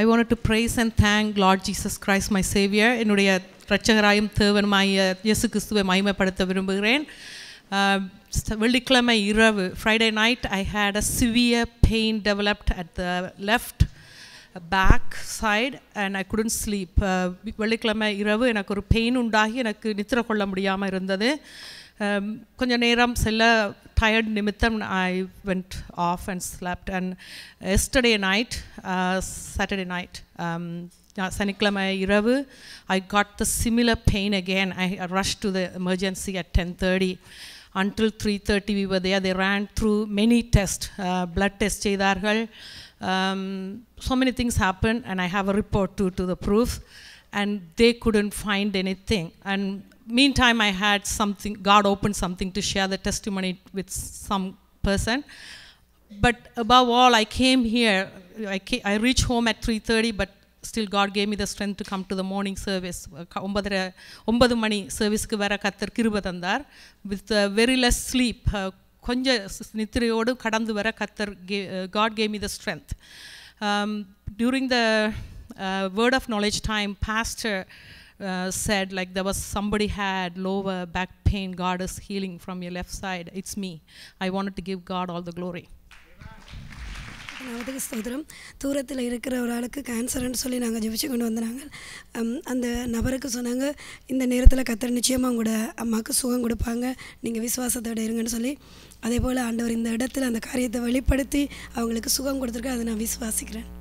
I want to praise and thank Lord Jesus Christ my saviour என்னுடைய ரட்சகராயும் தேவனுமாய இயேசு கிறிஸ்துவை மகிமைப்படுத்த விரும்புகிறேன் வெள்ளிக்கிழமை இரவு Friday night I had a severe pain developed at the left back side and I couldn't sleep வெள்ளிக்கிழமை இரவு எனக்கு ஒரு பெயின் உண்டாகி எனக்கு நித்திர கொள்ள முடியாமல் இருந்தது கொஞ்சம் நேரம் செல்ல tired i went off and slept and yesterday night uh, saturday night um, I got the similar pain again. I rushed to the emergency at 10:30. Until 3:30, we were there. They ran through many tests, uh, blood tests. Um, so many things happened, and I have a report too to the proof. And they couldn't find anything. And meantime i had something god opened something to share the testimony with some person but above all i came here i, reached home at 3.30 but still god gave me the strength to come to the morning service ombadu mani service vara kathar kiruba with uh, very less sleep kadandu vara kathar god gave me the strength um, during the uh, word of knowledge time pastor uh, said like there was somebody had lower back pain god is healing from your left side it's me i wanted to give god all the glory நாமத்துக்கு ஸ்தோத்திரம் தூரத்தில் இருக்கிற ஒரு ஆளுக்கு கேன்சருன்னு சொல்லி நாங்கள் ஜெபிச்சு கொண்டு வந்தாங்க அந்த நபருக்கு சொன்னாங்க இந்த நேரத்தில் கத்திர நிச்சயமாக உங்களோட அம்மாவுக்கு சுகம் கொடுப்பாங்க நீங்கள் விசுவாசத்தோடு இருங்கன்னு சொல்லி அதே போல் ஆண்டவர் இந்த இடத்துல அந்த காரியத்தை வெளிப்படுத்தி அவங்களுக்கு சுகம் கொடுத்துருக்க அதை நான் விசுவாசிக்கிறேன்